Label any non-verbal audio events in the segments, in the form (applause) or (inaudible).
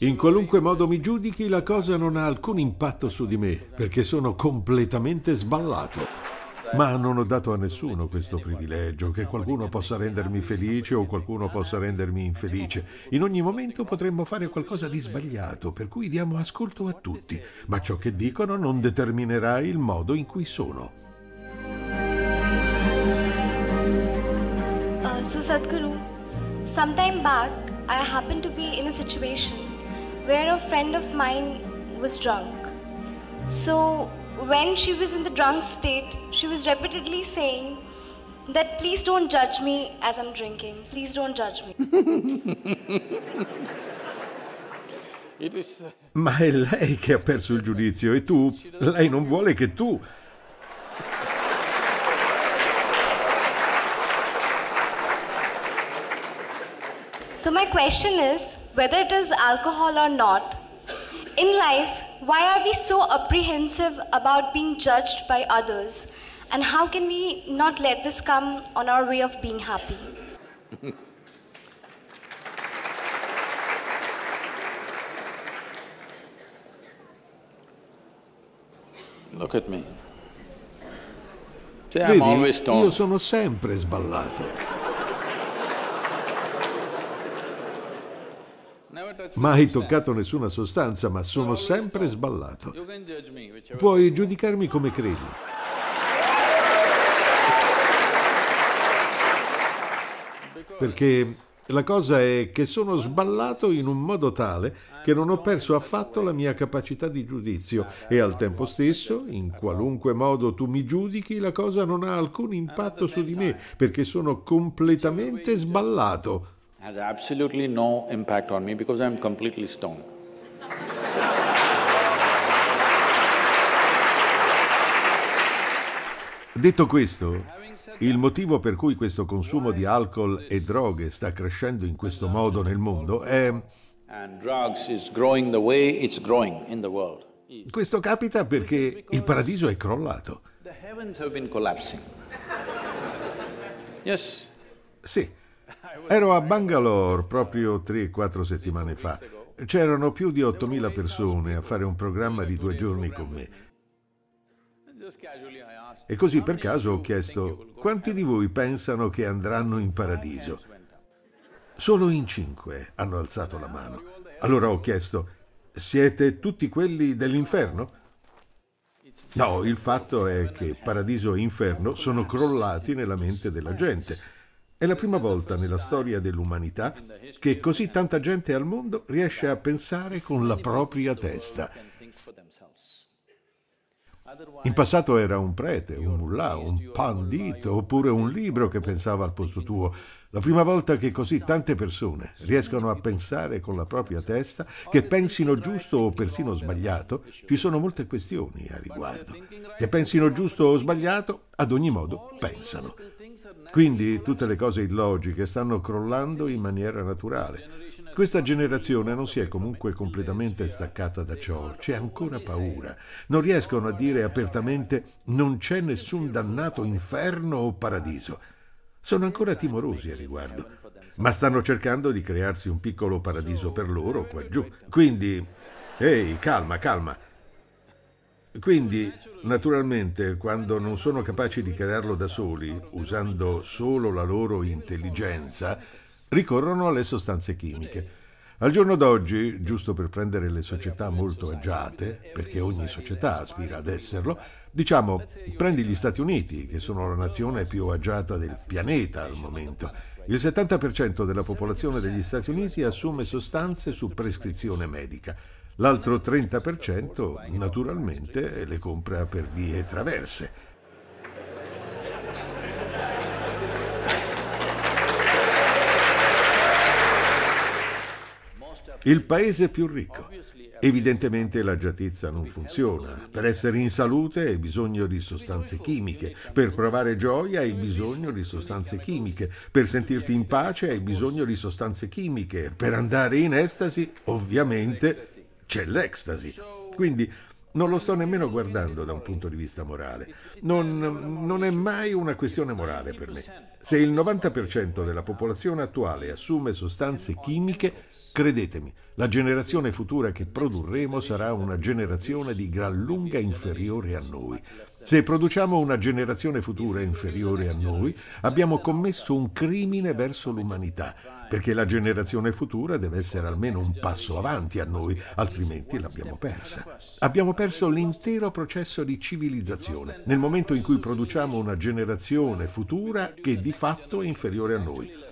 In qualunque modo mi giudichi, la cosa non ha alcun impatto su di me, perché sono completamente sballato. Ma non ho dato a nessuno questo privilegio, che qualcuno possa rendermi felice o qualcuno possa rendermi infelice. In ogni momento potremmo fare qualcosa di sbagliato, per cui diamo ascolto a tutti, ma ciò che dicono non determinerà il modo in cui sono. Uh, so Sadhguru, some time back I happened to be in a situation where a friend of mine was drunk. So when she was in the drunk state, she was repeatedly saying that please don't judge me as I'm drinking. Please don't judge me. (laughs) Uh, Ma è lei che ha perso il giudizio e tu, lei non vuole che tu So my question is, whether it is alcohol or not. In life, why are we so apprehensive about being judged by others? And how can we not let this come on our way of being happy? Look at me. Cioè, Vedi, io sono sempre sballato. mai toccato nessuna sostanza, ma sono sempre sballato. Puoi giudicarmi come credi. Perché la cosa è che sono sballato in un modo tale che non ho perso affatto la mia capacità di giudizio e al tempo stesso, in qualunque modo tu mi giudichi, la cosa non ha alcun impatto su di me perché sono completamente sballato has absolutely no impact on me because I'm completely stoned. Detto questo, il motivo per cui questo consumo di alcol e droghe sta crescendo in questo modo nel mondo è... Questo capita perché il paradiso è crollato. Sì, Ero a Bangalore proprio 3-4 settimane fa. C'erano più di 8.000 persone a fare un programma di due giorni con me. E così per caso ho chiesto, quanti di voi pensano che andranno in paradiso? Solo in cinque hanno alzato la mano. Allora ho chiesto, siete tutti quelli dell'inferno? No, il fatto è che paradiso e inferno sono crollati nella mente della gente. È la prima volta nella storia dell'umanità che così tanta gente al mondo riesce a pensare con la propria testa in passato era un prete, un mullah, un pandito oppure un libro che pensava al posto tuo. La prima volta che così tante persone riescono a pensare con la propria testa, che pensino giusto o persino sbagliato, ci sono molte questioni a riguardo. Che pensino giusto o sbagliato, ad ogni modo pensano. Quindi tutte le cose illogiche stanno crollando in maniera naturale. Questa generazione non si è comunque completamente staccata da ciò, c'è ancora paura. Non riescono a dire apertamente non c'è nessun dannato inferno o paradiso. Sono ancora timorosi a riguardo, ma stanno cercando di crearsi un piccolo paradiso per loro qua giù. Quindi, ehi, calma, calma. Quindi, naturalmente, quando non sono capaci di crearlo da soli, usando solo la loro intelligenza, ricorrono alle sostanze chimiche. Al giorno d'oggi, giusto per prendere le società molto agiate, perché ogni società aspira ad esserlo, diciamo, prendi gli Stati Uniti, che sono la nazione più agiata del pianeta al momento. Il 70% della popolazione degli Stati Uniti assume sostanze su prescrizione medica. L'altro 30% naturalmente le compra per vie traverse. il paese più ricco. Evidentemente l'agiatezza non funziona. Per essere in salute hai bisogno di sostanze chimiche, per provare gioia hai bisogno di sostanze chimiche, per sentirti in pace hai bisogno di sostanze chimiche, per andare in estasi ovviamente c'è l'ecstasy. Quindi non lo sto nemmeno guardando da un punto di vista morale. Non, non è mai una questione morale per me. Se il 90% della popolazione attuale assume sostanze chimiche, credetemi, la generazione futura che produrremo sarà una generazione di gran lunga inferiore a noi. Se produciamo una generazione futura inferiore a noi, abbiamo commesso un crimine verso l'umanità, perché la generazione futura deve essere almeno un passo avanti a noi, altrimenti l'abbiamo persa. Abbiamo perso l'intero processo di civilizzazione nel momento in cui produciamo una generazione futura che di fatto è inferiore a noi.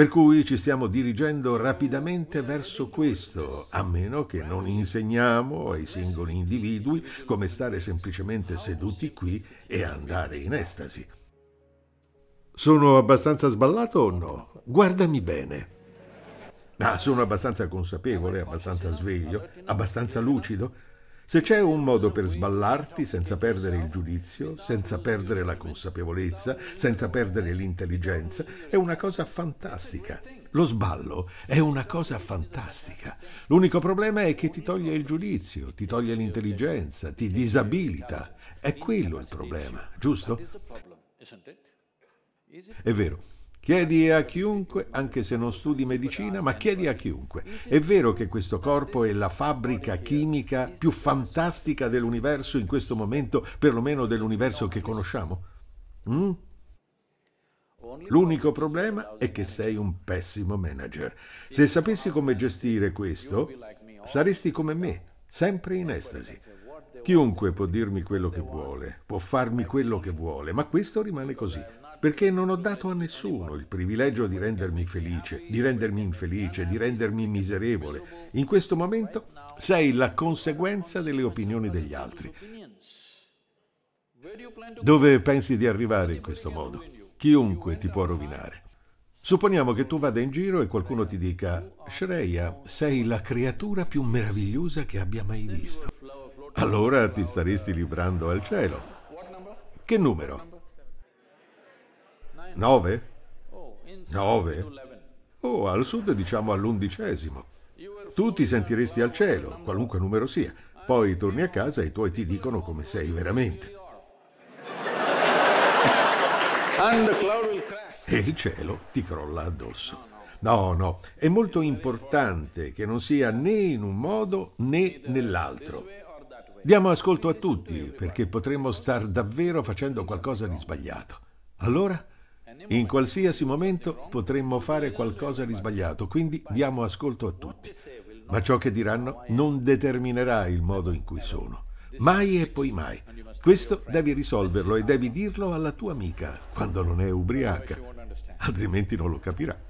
Per cui ci stiamo dirigendo rapidamente verso questo, a meno che non insegniamo ai singoli individui come stare semplicemente seduti qui e andare in estasi. Sono abbastanza sballato o no? Guardami bene. Ma ah, sono abbastanza consapevole, abbastanza sveglio, abbastanza lucido se c'è un modo per sballarti senza perdere il giudizio, senza perdere la consapevolezza, senza perdere l'intelligenza, è una cosa fantastica. Lo sballo è una cosa fantastica. L'unico problema è che ti toglie il giudizio, ti toglie l'intelligenza, ti disabilita. È quello il problema, giusto? È vero. Chiedi a chiunque, anche se non studi medicina, ma chiedi a chiunque. È vero che questo corpo è la fabbrica chimica più fantastica dell'universo in questo momento, perlomeno dell'universo che conosciamo? Mm? L'unico problema è che sei un pessimo manager. Se sapessi come gestire questo, saresti come me, sempre in estasi. Chiunque può dirmi quello che vuole, può farmi quello che vuole, ma questo rimane così perché non ho dato a nessuno il privilegio di rendermi felice, di rendermi infelice, di rendermi miserevole. In questo momento sei la conseguenza delle opinioni degli altri. Dove pensi di arrivare in questo modo? Chiunque ti può rovinare. Supponiamo che tu vada in giro e qualcuno ti dica, Shreya, sei la creatura più meravigliosa che abbia mai visto. Allora ti staresti librando al cielo. Che numero? 9? 9? Oh, al sud diciamo all'undicesimo. Tu ti sentiresti al cielo, qualunque numero sia. Poi torni a casa e i tuoi ti dicono come sei veramente. E il cielo ti crolla addosso. No, no, è molto importante che non sia né in un modo né nell'altro. Diamo ascolto a tutti perché potremmo star davvero facendo qualcosa di sbagliato. Allora? In qualsiasi momento potremmo fare qualcosa di sbagliato, quindi diamo ascolto a tutti. Ma ciò che diranno non determinerà il modo in cui sono. Mai e poi mai. Questo devi risolverlo e devi dirlo alla tua amica, quando non è ubriaca, altrimenti non lo capirà.